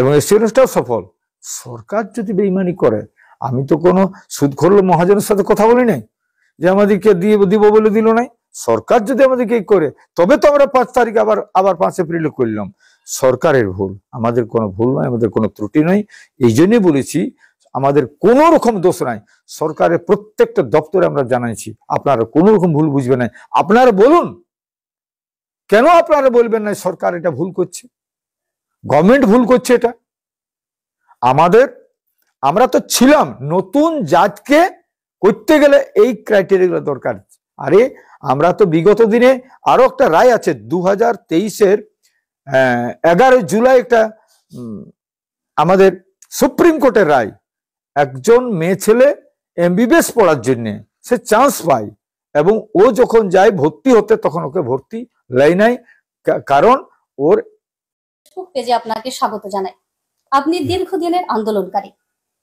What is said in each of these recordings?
এবং স্টুডেন্টসটাও সফল সরকার যদি বেইমানি করে আমি তো কোনো সুদখোর মহাজনের সাথে কথা বলি নাই যে আমাদেরকে দিয়ে দিব বলে দিল নাই সরকার যদি আমাদেরকে করে তবে তো আমরা পাঁচ তারিখ আবার আবার পাঁচ এপ্রিলে করলাম সরকারের ভুল আমাদের কোনো ভুল নয় আমাদের কোনো ত্রুটি নয় এই জন্যই বলেছি আমাদের কোনো রকম দোষ নাই সরকারের প্রত্যেকটা দপ্তরে আমরা জানাইছি আপনারা কোনো রকম ভুল বুঝবেন না আপনারা বলুন কেন আপনারা বলবেন না সরকার এটা ভুল করছে গভর্নমেন্ট ভুল করছে এটা আমাদের আমরা তো ছিলাম নতুন জাতকে করতে গেলে এই ক্রাইটেরিয়াগুলো দরকার আরে আমরা তো বিগত দিনে আরো একটা রায় আছে দু হাজার তেইশের এগারোই জুলাই একটা আমাদের সুপ্রিম কোর্টের রায় একজন মেয়ে ছেলে এমবিবিএস পড়ার জন্যে সে চান্স পায় এবং ও যখন যায় ভর্তি হতে তখন ওকে ভর্তি লাই নাই কারণ ওর ফেসবুক পেজে আপনাকে স্বাগত জানাই আপনি দীর্ঘদিনের আন্দোলনকারী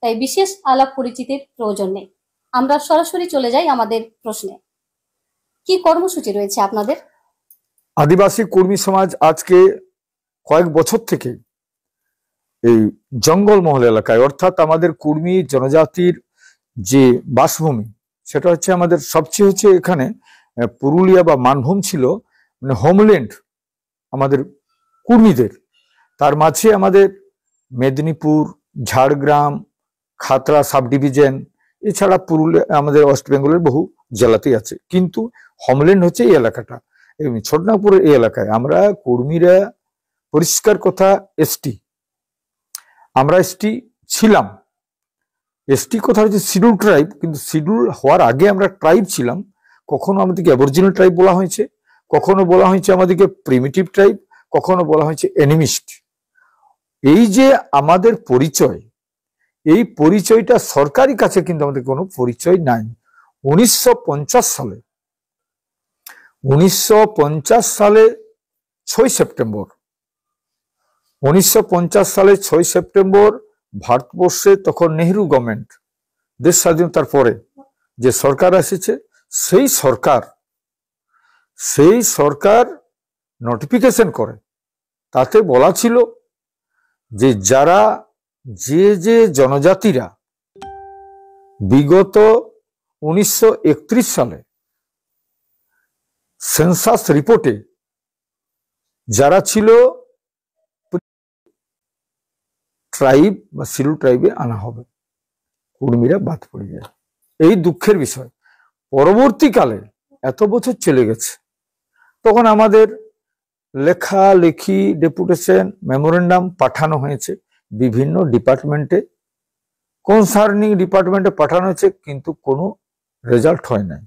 তাই বিশেষ আলাপ পরিচিতির প্রয়োজন নেই আমরা সরাসরি চলে যাই আমাদের প্রশ্নে কি কর্মসূচি রয়েছে আপনাদের আদিবাসী কর্মী সমাজ আজকে কয়েক বছর থেকে এই জঙ্গলমহল এলাকায় অর্থাৎ আমাদের কর্মী জনজাতির যে বাসভূমি সেটা হচ্ছে আমাদের সবচেয়ে হচ্ছে এখানে পুরুলিয়া বা মানভূম ছিল মানে হোমল্যান্ড আমাদের কর্মীদের তার মাঝে আমাদের মেদিনীপুর ঝাড়গ্রাম খাতড়া সাব ডিভিশন এছাড়া পুরুলিয়া আমাদের ওয়েস্ট বেঙ্গলের বহু জেলাতেই আছে কিন্তু হমল্যান্ড হচ্ছে এই এলাকাটা ছোটনাগপুরের এই এলাকায় আমরা কর্মীরা পরিষ্কার কথা এসটি আমরা এসটি ছিলাম এসটি কথা হচ্ছে শিডিউল ট্রাইব কিন্তু শিডিউল হওয়ার আগে আমরা ট্রাইব ছিলাম কখনো আমাদেরকে অ্যাবরিজিনাল ট্রাইব বলা হয়েছে কখনো বলা হয়েছে আমাদেরকে প্রিমিটিভ ট্রাইব কখনো বলা হয়েছে এনিমিস্ট এই যে আমাদের পরিচয় এই পরিচয়টা সরকারি কাছে কিন্তু আমাদের কোনো পরিচয় নাই উনিশশো সালে উনিশশো সালে ছয় সেপ্টেম্বর উনিশশো সালে ছয় সেপ্টেম্বর ভারতবর্ষে তখন নেহরু গভর্নমেন্ট দেশ স্বাধীনতার পরে যে সরকার এসেছে সেই সরকার সেই সরকার নোটিফিকেশন করে তাতে বলা ছিল যে যারা যে যে জনজাতিরা বিগত উনিশশো সালে সেন্সাস রিপোর্টে যারা ছিল ট্রাইব বা সিলু ট্রাইবে আনা হবে কর্মীরা বাদ পড়ে যায় এই দুঃখের বিষয় পরবর্তীকালে এত বছর চলে গেছে তখন আমাদের লেখালেখি ডেপুটেশন মেমোরেন্ডাম পাঠানো হয়েছে বিভিন্ন ডিপার্টমেন্টে কনসার্নিং ডিপার্টমেন্টে পাঠানো হয়েছে কিন্তু কোনো রেজাল্ট হয় নাই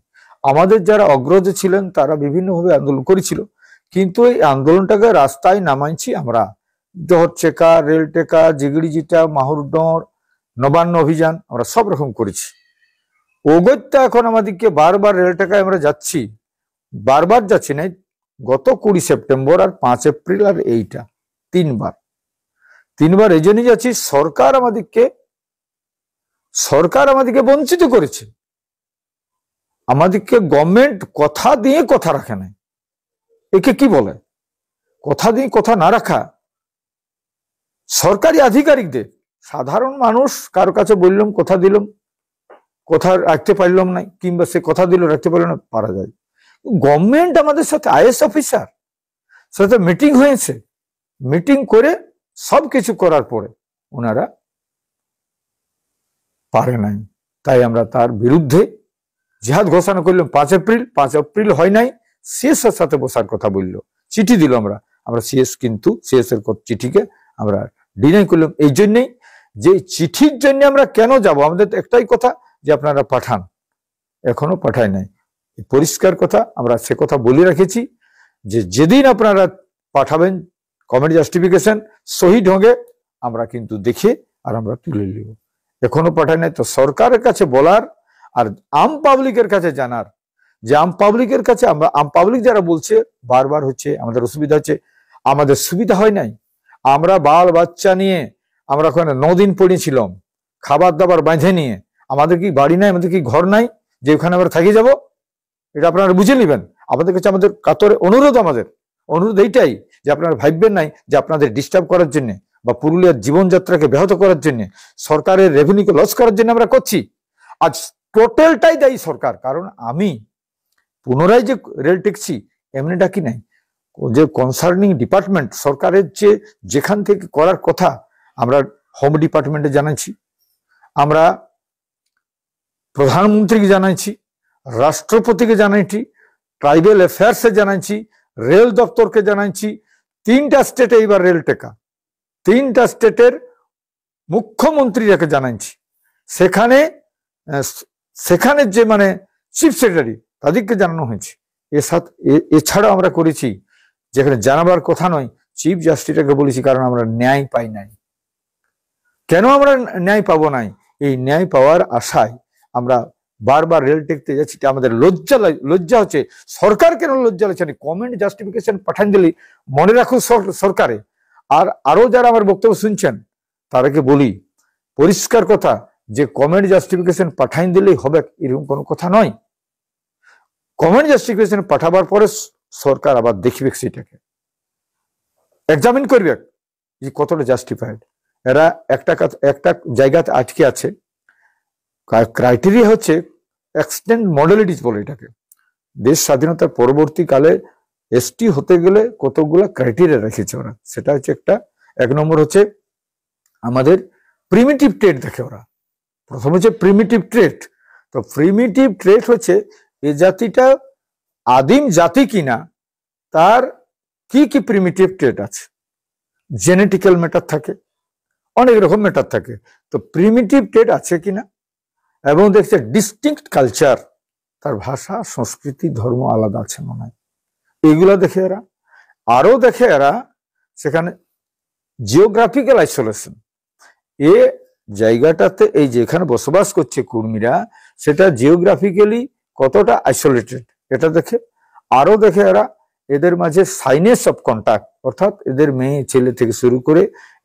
আমাদের যারা অগ্রজ ছিলেন তারা বিভিন্নভাবে আন্দোলন করেছিল কিন্তু এই আন্দোলনটাকে রাস্তায় নামাইছি আমরা জহর চেকা রেল টেকা জিগড়িজিটা মাহুরডর নবান্ন অভিযান আমরা সব রকম করেছি অগত্যা এখন আমাদেরকে বারবার রেল টেকায় আমরা যাচ্ছি বারবার যাচ্ছি নাই গত কুড়ি সেপ্টেম্বর আর পাঁচ এপ্রিল আর এইটা তিনবার তিনবার এই জন্যই যাচ্ছি সরকার আমাদেরকে সরকার আমাদেরকে বঞ্চিত করেছে আমাদেরকে গভর্নমেন্ট কথা দিয়ে কথা রাখে নাই একে কি বলে কথা দিয়ে কথা না রাখা সরকারি আধিকারিকদের সাধারণ মানুষ কারো কাছে বললাম কথা দিলাম কথা রাখতে পারলাম না কিংবা সে কথা দিল রাখতে পারলাম না পারা যায় গভর্নমেন্ট আমাদের সাথে আইএস অফিসার সাথে মিটিং হয়েছে মিটিং করে সব কিছু করার পরে ওনারা পারে নাই তাই আমরা তার বিরুদ্ধে জিহাদ ঘোষণা করলাম পাঁচ এপ্রিল পাঁচ এপ্রিল হয় নাই সিএস এর সাথে বসার কথা বললো চিঠি দিল আমরা আমরা সিএস কিন্তু সিএস এর চিঠিকে আমরা ডিনাই করলাম এই জন্যেই যে চিঠির জন্য আমরা কেন যাব আমাদের একটাই কথা যে আপনারা পাঠান এখনো পাঠায় নাই পরিষ্কার কথা আমরা সে কথা বলে রেখেছি যে যেদিন আপনারা পাঠাবেন কমেন্ট জাস্টিফিকেশন সহি ঢঙ্গে আমরা কিন্তু দেখে আর আমরা তুলে নেব এখনো পাঠায় নাই তো সরকারের কাছে বলার আর আম পাবলিকের কাছে জানার যে আম পাবলিকের কাছে আমরা আম পাবলিক যারা বলছে বারবার হচ্ছে আমাদের অসুবিধা হচ্ছে আমাদের সুবিধা হয় নাই আমরা বাল বাচ্চা নিয়ে আমরা ওখানে নদিন পড়েছিলাম খাবার দাবার বাঁধে নিয়ে আমাদের কি বাড়ি নাই আমাদের কি ঘর নাই যে ওখানে আমরা থাকি যাব এটা আপনারা বুঝে নেবেন আমাদের কাছে আমাদের কাতরে অনুরোধ আমাদের অনুরোধ এইটাই যে আপনারা ভাববেন নাই যে আপনাদের ডিস্টার্ব করার জন্য বা পুরুলিয়ার জীবনযাত্রাকে ব্যাহত করার জন্য সরকারের রেভিনিউকে লস করার জন্য আমরা করছি আজ টোটালটাই দায়ী সরকার কারণ আমি পুনরায় যে রেল টেকছি এমনি ডাকি নাই যে কনসার্নিং ডিপার্টমেন্ট সরকারের যে যেখান থেকে করার কথা আমরা হোম ডিপার্টমেন্টে জানাচ্ছি আমরা প্রধানমন্ত্রীকে জানাইছি রাষ্ট্রপতিকে জানাইছি ট্রাইবেল অ্যাফেয়ার্সে জানাইছি রেল দপ্তরকে জানাইছি তিনটা স্টেটে এইবার রেল টেকা তিনটা স্টেটের মুখ্যমন্ত্রীরাকে জানাইছি সেখানে সেখানে যে মানে চিফ সেক্রেটারি তাদেরকে জানানো হয়েছে এছাড়াও আমরা করেছি যেখানে জানাবার কথা নয় চিফ জাস্টিসটাকে বলেছি কারণ আমরা ন্যায় পাই নাই কেন আমরা ন্যায় পাবো নাই এই ন্যায় পাওয়ার আশায় আমরা বারবার রেল টেকতে যাচ্ছি আমাদের লজ্জা লজ্জা হচ্ছে সরকার কেন লজ্জা লাগছে কমেন্ট জাস্টিফিকেশন পাঠাঞ্জলি মনে রাখুন সরকারে আর আরো যারা আমার বক্তব্য শুনছেন তারাকে বলি পরিষ্কার কথা যে কমেন্ট জাস্টিফিকেশন পাঠাই দিলেই হবে এরকম কোনো কথা নয় কমেন্ট জাস্টিফিকেশন পাঠাবার পরে সরকার আবার দেখবে সেটাকে এক্সামিন করবে যে কতটা জাস্টিফাইড এরা একটা একটা জায়গাতে আটকে আছে ক্রাইটেরিয়া হচ্ছে এক্সটেন্ড মডেলিটিস বলে এটাকে দেশ স্বাধীনতার পরবর্তীকালে এসটি হতে গেলে কতগুলো ক্রাইটেরিয়া রেখেছে ওরা সেটা হচ্ছে একটা এক নম্বর হচ্ছে আমাদের প্রিমিটিভ ট্রেড দেখে ওরা প্রথম হচ্ছে প্রিমিটিভ ট্রেড তো প্রিমিটিভ ট্রেড হচ্ছে এ জাতিটা আদিম জাতি কিনা তার কি কি প্রিমিটিভ ট্রেড আছে জেনেটিক্যাল ম্যাটার থাকে অনেক রকম ম্যাটার থাকে তো প্রিমিটিভ ট্রেড আছে কিনা এবং দেখছে ডিস্টিংক্ট কালচার তার ভাষা সংস্কৃতি ধর্ম আলাদা আছে মনে হয় এইগুলো দেখে এরা আরও দেখে এরা সেখানে জিওগ্রাফিক্যাল আইসোলেশন এ জায়গাটাতে এই যেখানে বসবাস করছে কর্মীরা সেটা জিওগ্রাফিক্যালি কতটা আইসোলেটেড এটা দেখে আরও দেখে এরা এদের মাঝে সাইনেস অফ কন্ট্যাক্ট অর্থাৎ এদের মেয়ে ছেলে থেকে শুরু করে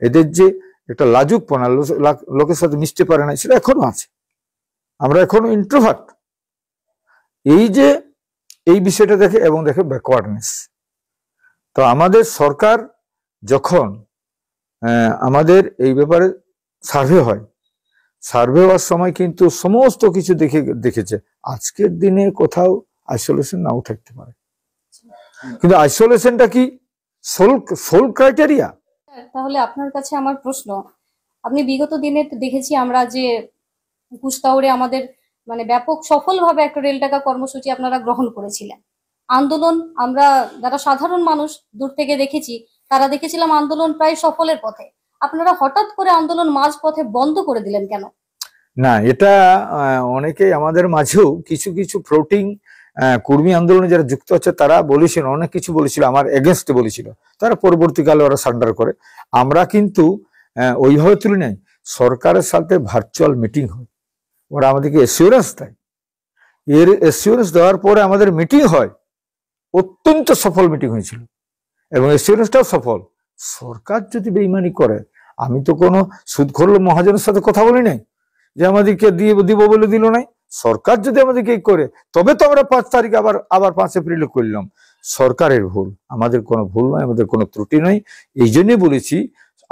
এদের যে একটা লাজুক পোনা লোকের সাথে মিশতে পারে না সেটা এখনো আছে আমরা এখন ইন্ট্রোভার্ট এই যে এই বিষয়টা দেখে এবং দেখে ব্যাকওয়ার্ডনেস তো আমাদের সরকার যখন আমাদের এই ব্যাপারে সার্ভে হয় সার্ভে হওয়ার সময় কিন্তু সমস্ত কিছু দেখে দেখেছে আজকের দিনে কোথাও আইসোলেশন নাও থাকতে পারে কিন্তু আইসোলেশনটা কি সোল সোল ক্রাইটেরিয়া তাহলে আপনার কাছে আমার প্রশ্ন আপনি বিগত দিনে দেখেছি আমরা যে কুস্তাউরে আমাদের মানে ব্যাপক সফলভাবে একটা রেল টাকা কর্মসূচি আপনারা গ্রহণ করেছিলেন আন্দোলন আমরা যারা সাধারণ মানুষ দূর থেকে দেখেছি তারা দেখেছিলাম আন্দোলন প্রায় সফলের পথে আপনারা হঠাৎ করে আন্দোলন মাঝ পথে বন্ধ করে দিলেন কেন না এটা অনেকে আমাদের মাঝেও কিছু কিছু ফ্লোটিং কর্মী আন্দোলনে যারা যুক্ত আছে তারা বলেছিল অনেক কিছু বলেছিল আমার এগেনস্টে বলেছিল তারা পরবর্তীকালে ওরা সার্ডার করে আমরা কিন্তু ওইভাবে তুলি নাই সরকারের সাথে ভার্চুয়াল মিটিং হয় ওরা আমাদেরকে এসিওরেন্স দেয় এর এসিওরেন্স দেওয়ার পরে আমাদের মিটিং হয় অত্যন্ত সফল মিটিং হয়েছিল এবং এসিওরেন্সটাও সফল সরকার যদি বেইমানি করে আমি তো কোনো সুদখোর মহাজনের সাথে কথা বলি নাই যে আমাদেরকে দিয়ে দিব বলে দিল নাই সরকার যদি আমাদেরকে করে তবে তো আমরা পাঁচ তারিখ আবার আবার পাঁচ এপ্রিলে করলাম সরকারের ভুল আমাদের কোনো ভুল নয় আমাদের কোনো ত্রুটি নয় এই জন্যে বলেছি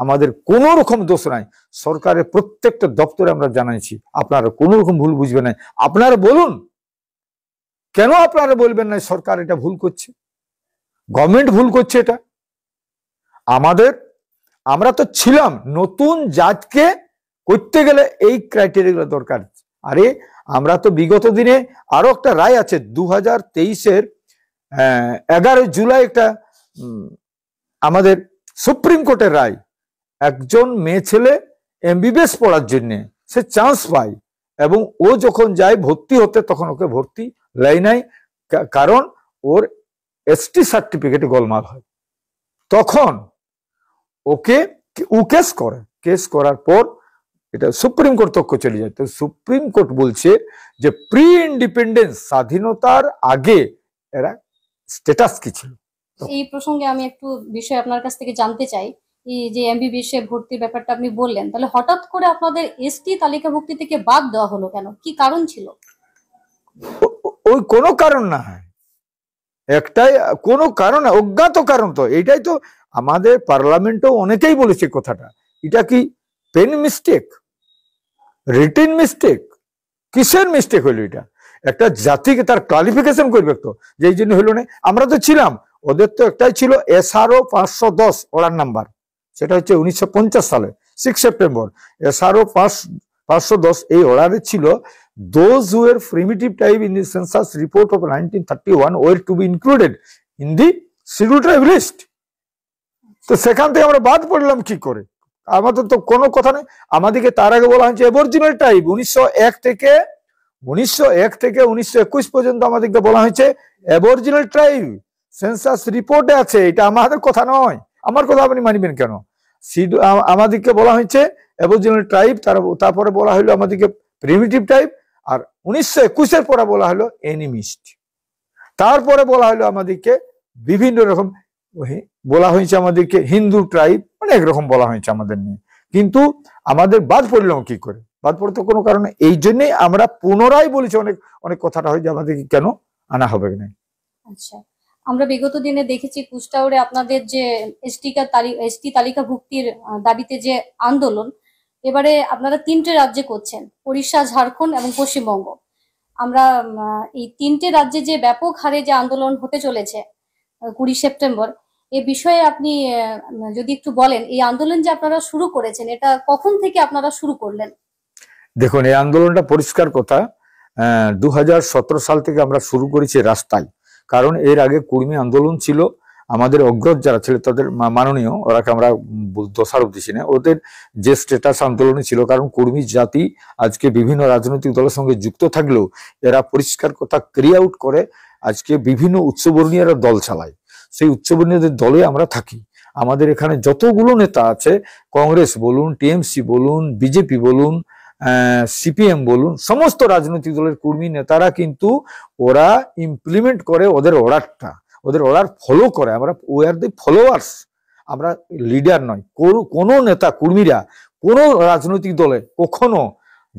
আমাদের কোনো রকম দোষ নাই সরকারের প্রত্যেকটা দপ্তরে আমরা জানাইছি আপনারা কোনো রকম ভুল বুঝবেন না আপনারা বলুন কেন আপনারা বলবেন না সরকার এটা ভুল করছে গভর্নমেন্ট ভুল করছে এটা আমাদের আমরা তো ছিলাম নতুন জাতকে করতে গেলে এই ক্রাইটেরিয়াগুলো দরকার আরে আমরা তো বিগত দিনে আরো একটা রায় আছে দু হাজার তেইশের এগারোই জুলাই একটা আমাদের সুপ্রিম কোর্টের রায় একজন মেয়ে ছেলে এমবিবিএস পড়ার জন্যে সে চান্স পায় এবং ও যখন যায় ভর্তি হতে তখন ওকে ভর্তি লেয় নাই কারণ ওর এসটি সার্টিফিকেট গোলমাল হয় তখন ওকে উ কেস করে কেস করার পর এটা সুপ্রিম কোর্ট তক্ষ চলে যায় তো সুপ্রিম কোর্ট বলছে যে প্রি ইন্ডিপেন্ডেন্স স্বাধীনতার আগে এরা স্ট্যাটাস কি ছিল এই প্রসঙ্গে আমি একটু বিষয় আপনার কাছ থেকে জানতে চাই যে এমবিবিএস সে ভর্তির ব্যাপারটা আপনি বললেন তাহলে হঠাৎ করে আপনাদের এসটি তালিকাভুক্তি থেকে বাদ দেওয়া হলো কেন কি কারণ ছিল ওই কোনো কারণ না একটাই কোনো কারণ অজ্ঞাত কারণ তো এটাই তো আমাদের পার্লামেন্টও অনেকেই বলেছে কথাটা এটা কি পেন মিস্টেক রিটেন মিস্টেক কিসের মিস্টেক হলো এটা একটা জাতিকে তার কোয়ালিফিকেশন করবে তো যেই জন্য হইলো না আমরা তো ছিলাম ওদের তো একটাই ছিল এসআরও পাঁচশো দশ ওড়ার নাম্বার সেটা হচ্ছে উনিশশো সালে সিক্স সেপ্টেম্বর এসআরও পাঁচশো দশ এই অর্ডারে ছিল those who were primitive type in the census report of nineteen thirty one were to be included in the schedule tribe list তো সেখান থেকে আমরা বাদ পড়লাম কি করে আমাদের তো কোনো কথা নেই আমাদেরকে তার আগে বলা হয়েছে অ্যাবর্জিনাল টাইপ উনিশশো এক থেকে উনিশশো এক থেকে উনিশশো একুশ পর্যন্ত আমাদেরকে বলা হয়েছে অ্যাবর্জিনাল ট্রাইব সেন্সাস রিপোর্টে আছে এটা আমাদের কথা নয় আমার কথা আপনি মানবেন কেন সিডু আমাদেরকে বলা হয়েছে অ্যাবোজিনাল ট্রাইব তারপরে বলা হলো আমাদেরকে প্রিমিটিভ টাইপ আর উনিশশো একুশের পরে বলা হলো এনিমিস্ট তারপরে বলা হলো আমাদেরকে বিভিন্ন রকম বলা হয়েছে আমাদেরকে হিন্দু ট্রাইব অনেক রকম বলা হয়েছে আমাদের নিয়ে কিন্তু আমাদের বাদ পড়লাম কি করে বাদ তো কোনো কারণে এই জন্যে আমরা পুনরায় বলেছি অনেক অনেক কথাটা হয় যে আমাদেরকে কেন আনা হবে না আচ্ছা আমরা বিগত দিনে দেখেছি কুষ্টাউরে আপনাদের যে এসটিকা এসটি তালিকাভুক্তির দাবিতে যে আন্দোলন এবারে আপনারা তিনটে রাজ্যে করছেন ওড়িশা ঝাড়খণ্ড এবং পশ্চিমবঙ্গ আমরা এই তিনটে রাজ্যে যে ব্যাপক হারে যে আন্দোলন হতে চলেছে কুড়ি সেপ্টেম্বর এ বিষয়ে আপনি যদি একটু বলেন এই আন্দোলন যে আপনারা শুরু করেছেন এটা কখন থেকে আপনারা শুরু করলেন দেখুন এই আন্দোলনটা পরিষ্কার কথা দু সাল থেকে আমরা শুরু করেছি রাস্তায় কারণ এর আগে কুর্মী আন্দোলন ছিল আমাদের অগ্রজ যারা ছিল তাদের মাননীয় ওরাকে আমরা দোষারোপ দিচ্ছি না ওদের যে স্টেটাস আন্দোলনে ছিল কারণ কুর্মী জাতি আজকে বিভিন্ন রাজনৈতিক দলের সঙ্গে যুক্ত থাকলেও এরা পরিষ্কার কথা ক্রিয়া আউট করে আজকে বিভিন্ন উচ্চবর্ণীয় এরা দল চালায় সেই উচ্চবর্ণীয়দের দলে আমরা থাকি আমাদের এখানে যতগুলো নেতা আছে কংগ্রেস বলুন টিএমসি বলুন বিজেপি বলুন সিপিএম বলুন সমস্ত রাজনৈতিক দলের কর্মী নেতারা কিন্তু ওরা ইমপ্লিমেন্ট করে ওদের অর্ডারটা ওদের অর্ডার ফলো করে আমরা ওয়ার আর দি ফলোয়ার্স আমরা লিডার নয় কোনো নেতা কর্মীরা কোনো রাজনৈতিক দলে কখনো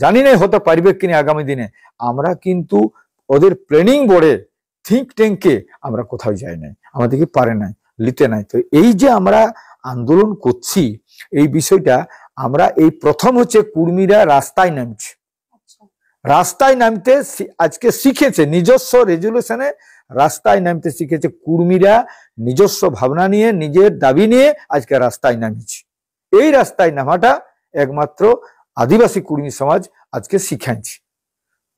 জানি নাই হতে পারবে কিনা আগামী দিনে আমরা কিন্তু ওদের প্ল্যানিং বোর্ডে থিঙ্ক ট্যাঙ্কে আমরা কোথাও যাই নাই আমাদেরকে পারে নাই লিতে নাই তো এই যে আমরা আন্দোলন করছি এই বিষয়টা আমরা এই প্রথম হচ্ছে কুর্মীরা রাস্তায় নামছে আচ্ছা। রাস্তায় নামতে আজকে শিখেছে নিজস্ব রেজুলেশনে রাস্তায় নামতে শিখেছে কুর্মীরা নিজস্ব ভাবনা নিয়ে নিজের দাবি নিয়ে আজকে রাস্তায় নামিছে এই রাস্তায় নামাটা একমাত্র আদিবাসী কুর্মী সমাজ আজকে শিখাইছে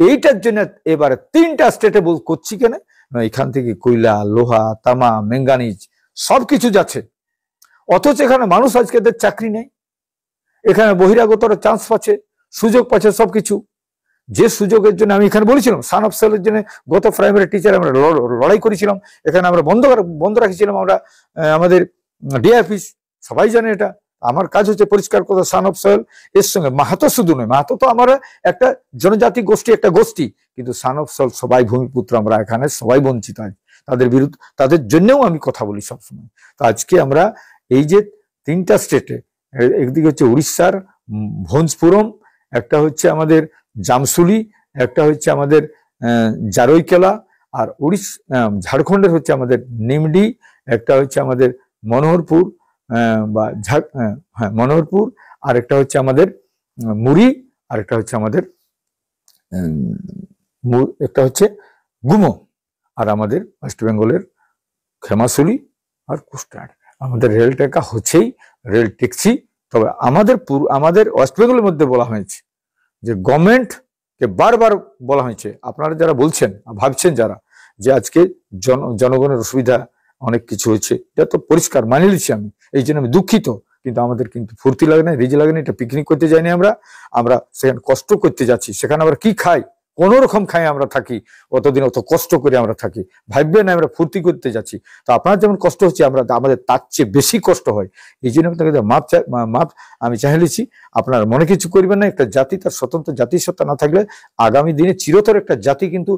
এইটার জন্য এবারে তিনটা স্টেটে করছি কেন এখান থেকে কয়লা লোহা তামা ম্যাঙ্গানিজ সবকিছু যাচ্ছে অথচ এখানে মানুষ আজকে চাকরি নেই এখানে বহিরাগতরা চান্স পাচ্ছে সুযোগ পাচ্ছে সবকিছু যে সুযোগের জন্য আমি এখানে বলেছিলাম সান অফ সেলের জন্য গত প্রাইমারি টিচার আমরা লড়াই করেছিলাম এখানে আমরা বন্ধ বন্ধ রাখেছিলাম আমরা আমাদের অফিস সবাই জানে এটা আমার কাজ হচ্ছে পরিষ্কার কথা সান অফ সয়েল এর সঙ্গে মাহাতো শুধু নয় মাহাতো তো আমার একটা জনজাতি গোষ্ঠী একটা গোষ্ঠী কিন্তু সান অফ সয়েল সবাই ভূমিপুত্র আমরা এখানে সবাই বঞ্চিত আছি তাদের বিরুদ্ধে তাদের জন্যও আমি কথা বলি সবসময় তো আজকে আমরা এই যে তিনটা স্টেটে একদিকে হচ্ছে উড়িষ্যার ভোজপুরম একটা হচ্ছে আমাদের জামসুলি একটা হচ্ছে আমাদের জারৈকেলা আর উড়িষ ঝাড়খণ্ডের হচ্ছে আমাদের নিমডি একটা হচ্ছে আমাদের মনোহরপুর বা ঝাড় হ্যাঁ মনোহরপুর আর একটা হচ্ছে আমাদের মুড়ি আর একটা হচ্ছে আমাদের একটা হচ্ছে গুমো আর আমাদের ওয়েস্ট বেঙ্গলের খেমাসুলি আর কুস্টার আমাদের রেল টেকা হচ্ছেই রেল ট্যাক্সি তবে আমাদের আমাদের ওয়েস্টবেঙ্গলের মধ্যে বলা হয়েছে যে গভর্নমেন্টকে বারবার বলা হয়েছে আপনারা যারা বলছেন ভাবছেন যারা যে আজকে জন জনগণের অসুবিধা অনেক কিছু হয়েছে এটা তো পরিষ্কার মানিয়ে নিচ্ছি আমি এই জন্য আমি দুঃখিত কিন্তু আমাদের কিন্তু ফুর্তি লাগে না রিজ লাগে না এটা পিকনিক করতে যাইনি আমরা আমরা সেখানে কষ্ট করতে যাচ্ছি সেখানে আবার কি খাই কোনো রকম খায় আমরা থাকি অতদিন অত কষ্ট করে আমরা থাকি ভাববেন আমরা ফুর্তি করতে যাচ্ছি তো আপনার যেমন কষ্ট হচ্ছে আমরা আমাদের তার চেয়ে বেশি কষ্ট হয় এই জন্য আপনাকে মাপ মাপ আমি চাহিলেছি আপনার মনে কিছু করবেন না একটা জাতি তার স্বতন্ত্র জাতিসত্তা না থাকলে আগামী দিনে চিরতর একটা জাতি কিন্তু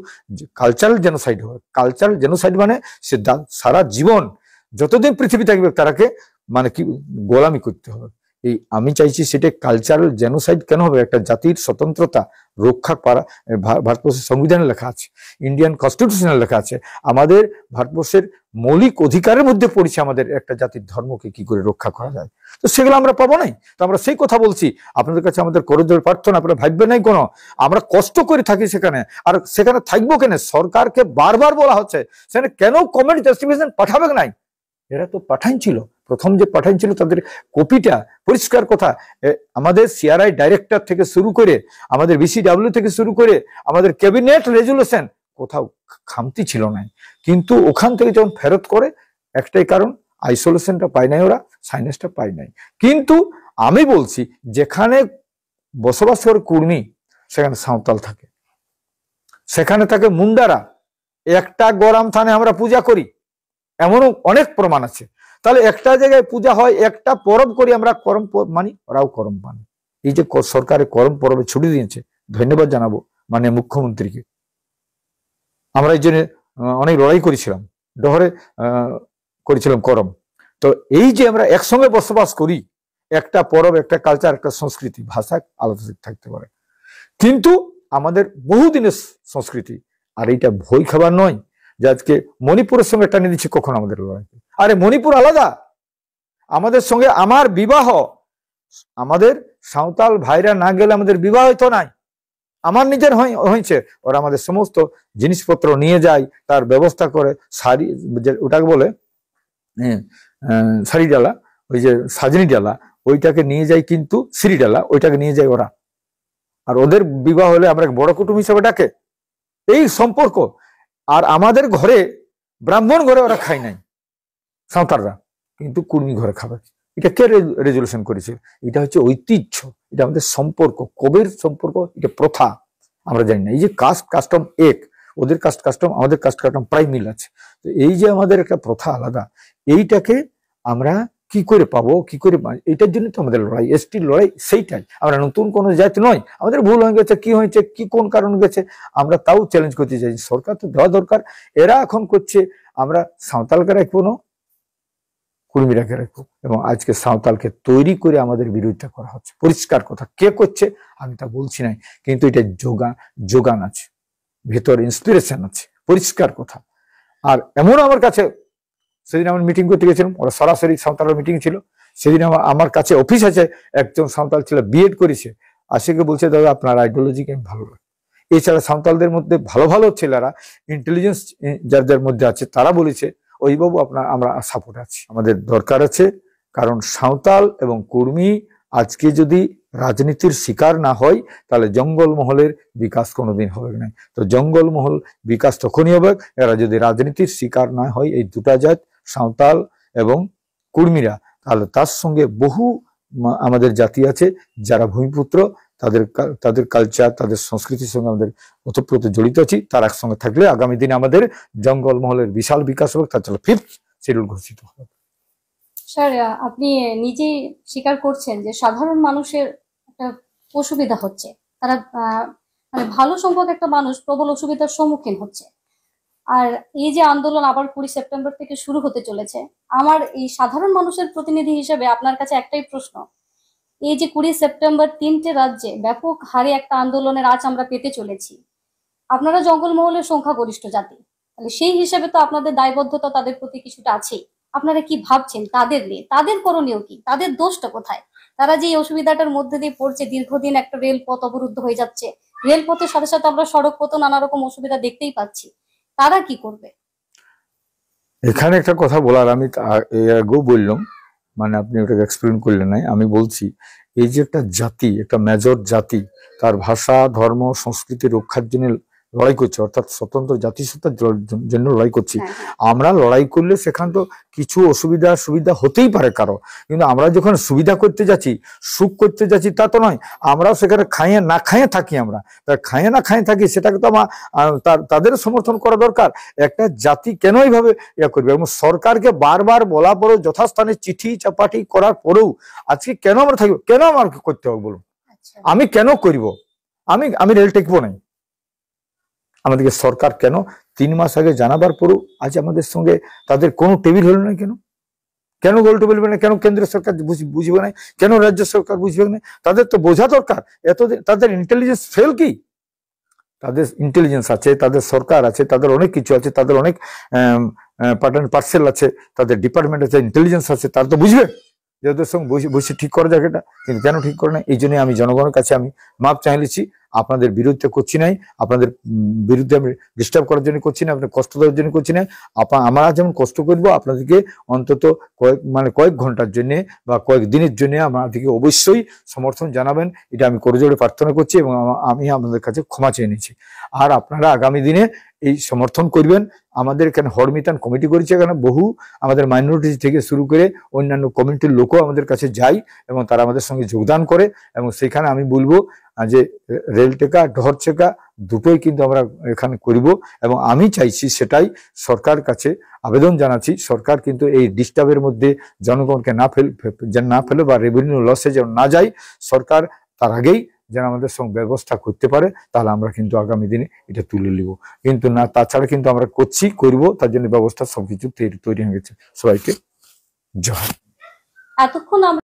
কালচারাল জেনোসাইড হয় কালচারাল জেনোসাইড মানে সে সারা জীবন যতদিন পৃথিবী থাকবে তারাকে মানে কি গোলামি করতে হবে এই আমি চাইছি সেটা কালচারাল জেনোসাইড কেন হবে একটা জাতির স্বতন্ত্রতা রক্ষা করা ভারতবর্ষের সংবিধানে লেখা আছে ইন্ডিয়ান কনস্টিটিউশনে লেখা আছে আমাদের ভারতবর্ষের মৌলিক অধিকারের মধ্যে পড়েছে আমাদের একটা জাতির ধর্মকে কি করে রক্ষা করা যায় তো সেগুলো আমরা পাবো নাই তো আমরা সেই কথা বলছি আপনাদের কাছে আমাদের করজোর প্রার্থনা আপনারা ভাববে নাই কোনো আমরা কষ্ট করে থাকি সেখানে আর সেখানে থাকবো কেন সরকারকে বারবার বলা হচ্ছে সেখানে কেন কমেন্ট জাস্টিফিকেশন পাঠাবে নাই এরা তো পাঠাইছিল প্রথম যে পাঠান ছিল তাদের কপিটা পরিষ্কার কথা আমাদের সিআরআই ডাইরেক্টর থেকে শুরু করে আমাদের বিসিডাব্লিউ থেকে শুরু করে আমাদের ক্যাবিনেট রেজুলেশন কোথাও খামতি ছিল না কিন্তু ওখান থেকে যখন ফেরত করে একটাই কারণ আইসোলেশনটা পায় নাই ওরা সাইনেসটা পায় নাই কিন্তু আমি বলছি যেখানে বসবাস করে কুর্মী সেখানে সাঁওতাল থাকে সেখানে থাকে মুন্ডারা একটা গরম থানে আমরা পূজা করি এমনও অনেক প্রমাণ আছে তাহলে একটা জায়গায় পূজা হয় একটা পরব করি আমরা করম মানি ওরাও করম পান মানে। এই যে সরকারের করম পরবে ছুটি দিয়েছে ধন্যবাদ জানাবো মানে মুখ্যমন্ত্রীকে আমরা এই জন্য অনেক লড়াই করেছিলাম ডহরে করেছিলাম করম তো এই যে আমরা একসঙ্গে বসবাস করি একটা পরব একটা কালচার একটা সংস্কৃতি ভাষা আলাদা থাকতে পারে কিন্তু আমাদের বহুদিনের সংস্কৃতি আর এইটা ভয় খাবার নয় যে আজকে মণিপুরের সঙ্গে টানিয়ে দিচ্ছে কখন আমাদের লড়াইকে আরে মণিপুর আলাদা আমাদের সঙ্গে আমার বিবাহ আমাদের সাঁওতাল ভাইরা না গেলে আমাদের বিবাহ তো নাই আমার নিজের হয়েছে ওরা আমাদের সমস্ত জিনিসপত্র নিয়ে যায় তার ব্যবস্থা করে শাড়ি ওটাকে বলে শাড়ি ডালা ওই যে সাজনি ডালা ওইটাকে নিয়ে যায় কিন্তু সিঁড়ি ডালা ওইটাকে নিয়ে যায় ওরা আর ওদের বিবাহ হলে আমরা বড় কুটুম হিসেবে ডাকে এই সম্পর্ক আর আমাদের ঘরে ব্রাহ্মণ ঘরে ওরা খায় নাই সাঁওতালরা কিন্তু কুর্মি ঘরে খাবে এটা কে রেজলিউশন করেছে এটা হচ্ছে ঐতিহ্য এটা আমাদের সম্পর্ক কবের সম্পর্ক এটা প্রথা আমরা জানি না এই যে কাস্ট কাস্টম এক ওদের কাস্ট কাস্টম আমাদের কাস্ট কাস্টম প্রায় মিল আছে তো এই যে আমাদের একটা প্রথা আলাদা এইটাকে আমরা কি করে পাবো কি করে এটার জন্য তো আমাদের লড়াই এসটির লড়াই সেইটাই আমরা নতুন কোনো জাতি নয় আমাদের ভুল হয়ে গেছে কি হয়েছে কি কোন কারণ গেছে আমরা তাও চ্যালেঞ্জ করতে চাই সরকার তো দেওয়া দরকার এরা এখন করছে আমরা সাঁওতালকে রাখবো না কুর্মীরাকে রাখবো এবং আজকে সাঁওতালকে তৈরি করে আমাদের বিরোধিতা করা হচ্ছে পরিষ্কার কথা কে করছে আমি তা বলছি নাই কিন্তু এটা যোগা যোগান আছে ভেতর ইন্সপিরেশন আছে পরিষ্কার কথা আর এমন আমার কাছে সেদিন আমি মিটিং করতে গেছিলাম ওরা সরাসরি সাঁওতালের মিটিং ছিল সেদিন আমার কাছে অফিস আছে একজন সাঁওতাল ছিল বিএড করেছে সেকে বলছে দাদা আপনার আইডিওলজিকে আমি ভালো লাগে এছাড়া সাঁওতালদের মধ্যে ভালো ভালো ছেলেরা ইন্টেলিজেন্স যার যার মধ্যে আছে তারা বলেছে বাবু আপনার আমরা সাপোর্ট আছি আমাদের দরকার আছে কারণ সাঁওতাল এবং কর্মী আজকে যদি রাজনীতির শিকার না হয় তাহলে জঙ্গলমহলের বিকাশ কোনোদিন হবে না তো জঙ্গলমহল বিকাশ তখনই হবে এরা যদি রাজনীতির শিকার না হয় এই দুটা জাত সাঁওতাল এবং কুর্মীরা তাহলে তার সঙ্গে বহু আমাদের জাতি আছে যারা ভূমিপুত্র তাদের তাদের কালচার তাদের সংস্কৃতির সঙ্গে আমাদের ওতপ্রোত জড়িত আছি তার একসঙ্গে থাকলে আগামী দিনে আমাদের জঙ্গলমহলের বিশাল বিকাশ হবে তার চলে ফিফথ শিডিউল ঘোষিত হবে স্যার আপনি নিজেই স্বীকার করছেন যে সাধারণ মানুষের একটা অসুবিধা হচ্ছে তারা মানে ভালো সংখ্যক একটা মানুষ প্রবল অসুবিধার সম্মুখীন হচ্ছে আর এই যে আন্দোলন আবার কুড়ি সেপ্টেম্বর থেকে শুরু হতে চলেছে আমার এই সাধারণ মানুষের প্রতিনিধি হিসেবে আপনার কাছে একটাই প্রশ্ন এই যে কুড়ি সেপ্টেম্বর তিনটে রাজ্যে ব্যাপক হারে একটা আন্দোলনের আজ আমরা পেতে চলেছি আপনারা জঙ্গলমহলের সংখ্যাগরিষ্ঠ জাতি তাহলে সেই হিসেবে তো আপনাদের দায়বদ্ধতা তাদের প্রতি কিছুটা আছেই আপনারা কি ভাবছেন তাদের নিয়ে তাদের করণীয় কি তাদের দোষটা কোথায় তারা যে অসুবিধাটার মধ্যে দিয়ে পড়ছে দীর্ঘদিন একটা রেলপথ অবরুদ্ধ হয়ে যাচ্ছে রেলপথের সাথে সাথে আমরা সড়ক পথ নানা রকম অসুবিধা দেখতেই পাচ্ছি তারা কি করবে এখানে একটা কথা বলার আমি আগেও বললাম মানে আপনি ওটাকে এক্সপ্লেন করলেন নাই আমি বলছি এই যে একটা জাতি একটা মেজর জাতি তার ভাষা ধর্ম সংস্কৃতি রক্ষার জন্য লড়াই করছে অর্থাৎ স্বতন্ত্র জাতিসত্তার জন্য লড়াই করছি হ্যাঁ, হ্যাঁ। আমরা লড়াই করলে সেখান তো কিছু অসুবিধা সুবিধা হতেই পারে কারো কিন্তু আমরা যখন সুবিধা করতে যাচ্ছি সুখ করতে যাচ্ছি তা তো নয় আমরাও সেখানে খাইয়ে না খাইয়ে থাকি আমরা তার খাইয়ে না খাইয়ে থাকি সেটাকে তো আমার তাদের সমর্থন করা দরকার একটা জাতি কেন এইভাবে ইয়ে করবে এবং সরকারকে বারবার বলা পরেও যথাস্থানে চিঠি চাপাটি করার পরেও আজকে কেন আমরা থাকবো কেন আমার করতে হবে বলুন আচ্ছা। আমি কেন করিব আমি আমি রেল টেকবো নাই আমাদেরকে সরকার কেন তিন মাস আগে জানাবার পরও আজ আমাদের সঙ্গে তাদের কোনো টেবিল হলো না কেন কেন গোল টেবিল না কেন কেন্দ্র সরকার বুঝবে না কেন রাজ্য সরকার বুঝবে না তাদের তো বোঝা দরকার এতদিন তাদের ইন্টেলিজেন্স ফেল কি তাদের ইন্টেলিজেন্স আছে তাদের সরকার আছে তাদের অনেক কিছু আছে তাদের অনেক পার্ট পার্সেল আছে তাদের ডিপার্টমেন্ট আছে ইন্টেলিজেন্স আছে তারা তো বুঝবে যে ওদের সঙ্গে বসে ঠিক করা যাক এটা কিন্তু কেন ঠিক করে না এই জন্যই আমি জনগণের কাছে আমি মাপ চাইলেছি আপনাদের বিরুদ্ধে করছি নাই আপনাদের বিরুদ্ধে আমি ডিস্টার্ব করার জন্য করছি না আপনাদের কষ্ট দেওয়ার জন্য করছি না আপা আমরা যেমন কষ্ট করব আপনাদেরকে অন্তত কয়েক মানে কয়েক ঘন্টার জন্যে বা কয়েক দিনের জন্য আমাদেরকে অবশ্যই সমর্থন জানাবেন এটা আমি জোরে প্রার্থনা করছি এবং আমি আপনাদের কাছে ক্ষমা চেয়ে নিচ্ছি আর আপনারা আগামী দিনে এই সমর্থন করবেন আমাদের এখানে হরমিতান কমিটি করেছে এখানে বহু আমাদের মাইনরিটি থেকে শুরু করে অন্যান্য কমিটির লোকও আমাদের কাছে যায় এবং তারা আমাদের সঙ্গে যোগদান করে এবং সেখানে আমি বলবো যে রেল টেকা ঢর চেকা দুটোই কিন্তু আমরা এখানে করিব এবং আমি চাইছি সেটাই সরকার কাছে আবেদন জানাচ্ছি সরকার কিন্তু এই ডিস্টার্বের মধ্যে জনগণকে না ফেল যেন না ফেলে বা রেভিনিউ লসে যেন না যায় সরকার তার আগেই যেন আমাদের সঙ্গে ব্যবস্থা করতে পারে তাহলে আমরা কিন্তু আগামী দিনে এটা তুলে নিব কিন্তু না তাছাড়া কিন্তু আমরা করছি করব তার জন্য ব্যবস্থা সবকিছু তৈরি তৈরি হয়ে গেছে সবাইকে জয় এতক্ষণ